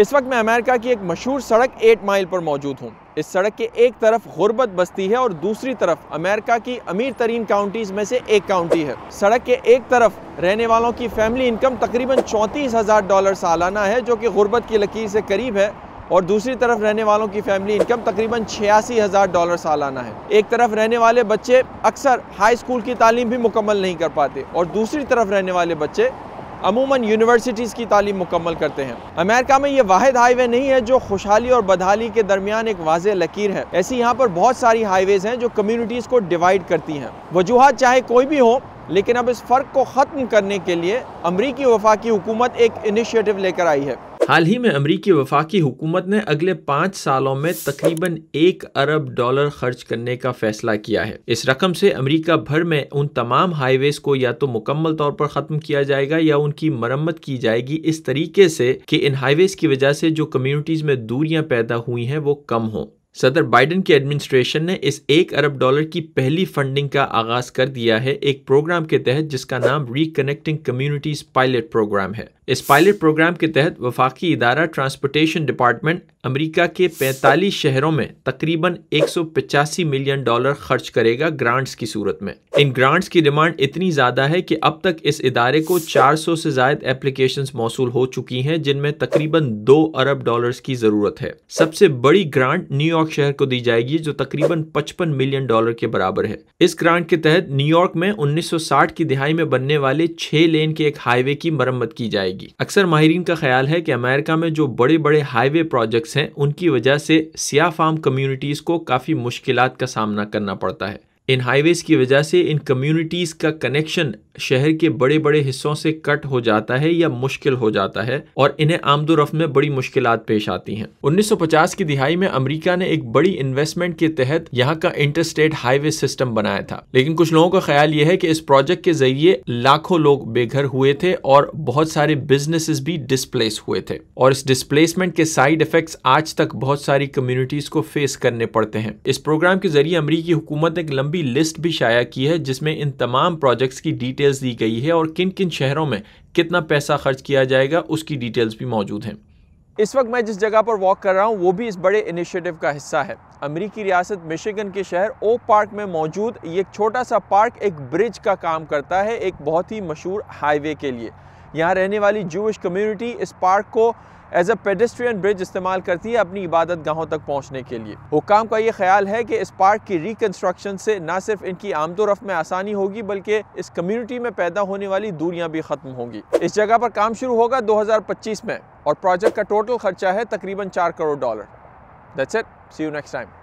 اس وقت میں امریکہ کی ایک مشہور سڑک ایٹ مائل پر موجود ہوں اس سڑک کے ایک طرف غربت بستی ہے اور دوسری طرف امریکہ کی امیر ترین کاؤنٹیز میں سے ایک کاؤنٹی ہے سڑک کے ایک طرف رہنے والوں کی فیملی انکم تقریباً چونتیس ہزار ڈالر سالانہ ہے جو کہ غربت کی لکیر سے قریب ہے اور دوسری طرف رہنے والوں کی فیملی انکم تقریباً چھیاسی ہزار ڈالر سالانہ ہے ایک طرف رہنے والے بچے اکثر ہائی اسکول کی تعلیم بھی مکمل نہیں کر پاتے اور دوسری طرف رہنے والے بچے عموماً یونیورسٹیز کی تعلیم مکمل کرتے ہیں امریکہ میں یہ واحد ہائی وے نہیں ہے جو خوشحالی اور بدحالی کے درمیان ایک واضح لکیر ہے ایسی یہاں پر بہت ساری ہائی ویز ہیں جو کمیونٹیز کو ڈیوائیڈ کرتی ہیں وجوہات چاہے کوئی بھی ہو لیکن اب اس فرق کو ختم کرنے کے لیے امریکی وفاقی حکومت ایک انیشیٹو لے کر آئی ہے حال ہی میں امریکی وفاقی حکومت نے اگلے پانچ سالوں میں تقریباً ایک ارب ڈالر خرچ کرنے کا فیصلہ کیا ہے اس رقم سے امریکہ بھر میں ان تمام ہائی ویز کو یا تو مکمل طور پر ختم کیا جائے گا یا ان کی مرمت کی جائے گی اس طریقے سے کہ ان ہائی ویز کی وجہ سے جو کمیونٹیز میں دوریاں پیدا ہوئی ہیں وہ کم ہوں صدر بائیڈن کی ایڈمنسٹریشن نے اس ایک ارب ڈالر کی پہلی فنڈنگ کا آغاز کر دیا ہے ایک پروگرام کے تحت جس کا نام ریکنیکٹنگ کمیونٹیز پائلٹ پروگرام ہے اس پائلٹ پروگرام کے تحت وفاقی ادارہ ٹرانسپورٹیشن ڈپارٹمنٹ امریکہ کے پینتالیس شہروں میں تقریباً ایک سو پچاسی ملین ڈالر خرچ کرے گا گرانٹس کی صورت میں ان گرانٹس کی ڈیمانڈ اتنی زیادہ ہے کہ اب تک اس ادارے کو چار سو سے زائد اپلیکیشنز موصول ہو چکی ہیں جن میں تقریباً دو ارب ڈالرز کی ضرورت ہے سب سے بڑی گرانٹ نیو یارک شہر کو دی جائے گی جو تقریباً پچپن ملین ڈالر کے برابر ہے اس گرانٹ کے تحت نیو یارک میں انیس سو ساٹھ کی دہائی میں بننے والے چھ لین کے ایک ہائی وے کی مرمت کی جائے گی جائے گی اکثر ماہرین کا خیال ہے کہ امریکہ میں جو بڑے بڑے ہائی وے پروجیکٹس ہیں ان کی وجہ سے سیاہ فارم کمیونٹیز کو کافی مشکلات کا سامنا کرنا پڑتا ہے ان ہائی ویز کی وجہ سے ان کمیونٹیز کا کنیکشن شہر کے بڑے بڑے حصوں سے کٹ ہو جاتا ہے یا مشکل ہو جاتا ہے اور انہیں آمد و رفت میں بڑی مشکلات پیش آتی ہیں انیس سو پچاس کی دہائی میں امریکہ نے ایک بڑی انویسٹمنٹ کے تحت یہاں کا انٹرسٹیٹ ہائی وے سسٹم بنایا تھا لیکن کچھ لوگوں کا خیال یہ ہے کہ اس پروجیکٹ کے ذریعے لاکھوں لوگ بے گھر ہوئے تھے اور بہت سارے بزنسز بھی ڈسپلیس ہوئے تھے اور اس ڈسپلیسمنٹ کے سائڈ افیکٹس آج تک بہت ساری کمیونٹیز کو فیس کرنے پڑتے ہیں اس پروگرام کے ذریعے امریکی حکومت نے ایک لمبی لسٹ بھی شائع کی ہے جس میں ان تمام پروجیکٹس کی ڈیٹیل ڈیٹیلز دی گئی ہے اور کن کن شہروں میں کتنا پیسہ خرچ کیا جائے گا اس کی ڈیٹیلز بھی موجود ہیں اس وقت میں جس جگہ پر واک کر رہا ہوں وہ بھی اس بڑے انیشیٹو کا حصہ ہے امریکی ریاست مشیگن کے شہر او پارک میں موجود یہ ایک چھوٹا سا پارک ایک برج کا کام کرتا ہے ایک بہت ہی مشہور ہائی وے کے لیے یہاں رہنے والی جوش کمیونٹی اس پارک کو ایز اے پیڈسٹرین استعمال کرتی ہے اپنی عبادت گاہوں تک پہنچنے کے لیے حکام کا یہ خیال ہے کہ اس پارک کی ریکنسٹرکشن سے نہ صرف ان کی آمد و رفت میں آسانی ہوگی بلکہ اس کمیونٹی میں پیدا ہونے والی دوریاں بھی ختم ہوں گی اس جگہ پر کام شروع ہوگا دو ہزار پچیس میں اور پروجیکٹ کا ٹوٹل خرچہ ہے تقریباً چار crore dollar that's see you time